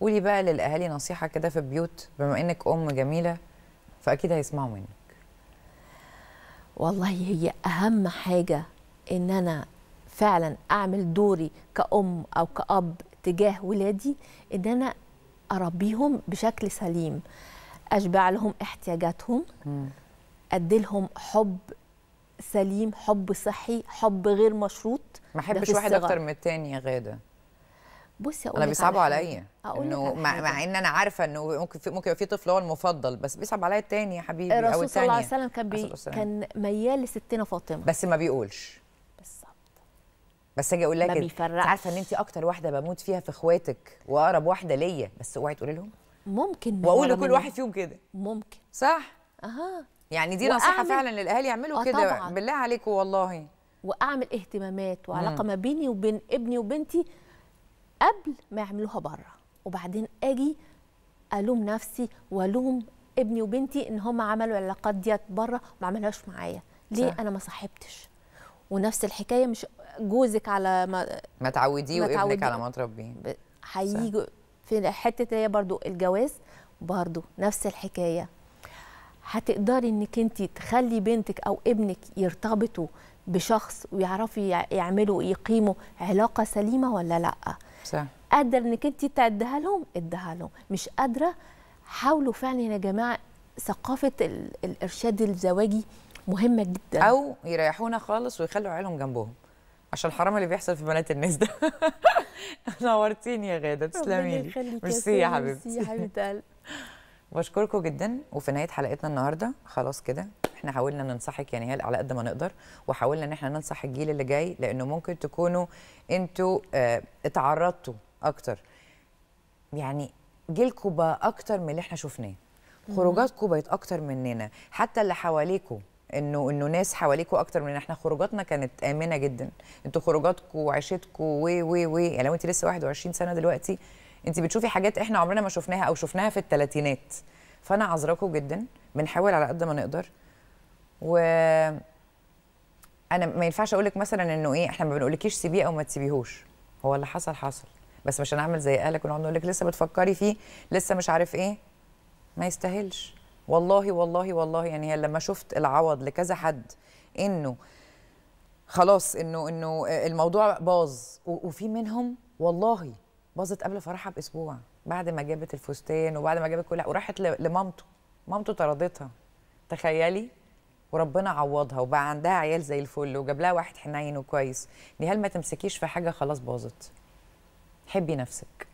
قولي بقى للاهالي نصيحه كده في البيوت بما انك ام جميله فاكيد هيسمعوا منك والله هي اهم حاجه ان انا فعلا اعمل دوري كأم او كأب تجاه ولادي ان انا اربيهم بشكل سليم اشبع لهم احتياجاتهم ادي لهم حب سليم حب صحي حب غير مشروط ما احبش واحد اكتر من الثاني يا غاده بصي اقول انا بيصعبوا عليا انه مع, مع ان انا عارفه انه ممكن في ممكن يبقى في طفل هو المفضل بس بيصعب عليا الثاني يا حبيبي الرسول او الثانيه الرسول صلى الله عليه وسلم كان بي كان ميال لستنا فاطمه بس ما بيقولش بالظبط بس اجي اقول لك ما بيفرقش عارفه ان انت اكتر واحده بموت فيها في اخواتك واقرب واحده ليا بس اوعي تقولي لهم ممكن واقول لكل واحد فيهم كده ممكن صح اها يعني دي نصيحه فعلا للاهالي يعملوا آه، كده بالله عليكم والله واعمل اهتمامات وعلاقه ما بيني وبين ابني وبنتي قبل ما يعملوها بره وبعدين اجي الوم نفسي والوم ابني وبنتي ان هم عملوا العلاقات ديت بره ما عملهاش معايا ليه صح. انا ما صاحبتش ونفس الحكايه مش جوزك على ما ما تعوديه وابنك على ما تربيه هيجوا في حته هي برضو الجواز برضو نفس الحكايه هتقدري انك انت تخلي بنتك او ابنك يرتبطوا بشخص ويعرفوا يعملوا يقيموا علاقه سليمه ولا لا صح قادره انك انت تعديها لهم اديها لهم مش قادره حاولوا فعلا يا جماعه ثقافه الارشاد الزواجي مهمه جدا او يريحونا خالص ويخلوا عيالهم جنبهم عشان الحرام اللي بيحصل في بنات الناس ده نورتيني يا غاده تسلمي لي ميرسي يا حبيبتي ميرسي يا حبيبتي بشكركم جدا وفي نهايه حلقتنا النهارده خلاص كده احنا حاولنا ننصحك يعني على قد ما نقدر وحاولنا ان احنا ننصح الجيل اللي جاي لانه ممكن تكونوا انتوا اه اتعرضتوا اكتر يعني جيلكم بقى اكتر من اللي احنا شفناه خروجاتكم بقت اكتر مننا حتى اللي حواليكوا انه انه ناس حواليكوا اكتر من احنا خروجاتنا كانت امنه جدا انتوا خروجاتكوا وعيشتكوا و و و يعني لو انت لسه 21 سنه دلوقتي انت بتشوفي حاجات احنا عمرنا ما شفناها او شفناها في الثلاثينات فانا عذراكوا جدا بنحاول على قد ما نقدر و انا ما ينفعش اقول لك مثلا انه ايه احنا ما بنقولكيش سيبيه او ما تسيبيهوش هو اللي حصل حصل بس مش هنعمل زي اهلك ونقعد نقول لك لسه بتفكري فيه لسه مش عارف ايه ما يستاهلش والله والله والله يعني لما شفت العوض لكذا حد انه خلاص انه انه الموضوع باظ وفي منهم والله باظت قبل فرحها باسبوع بعد ما جابت الفستان وبعد ما جابت كل وراحت لمامته مامته طردتها تخيلي وربنا عوضها وبقى عندها عيال زي الفل وجاب لها واحد حنين وكويس نهال ما تمسكيش في حاجه خلاص باظت حبي نفسك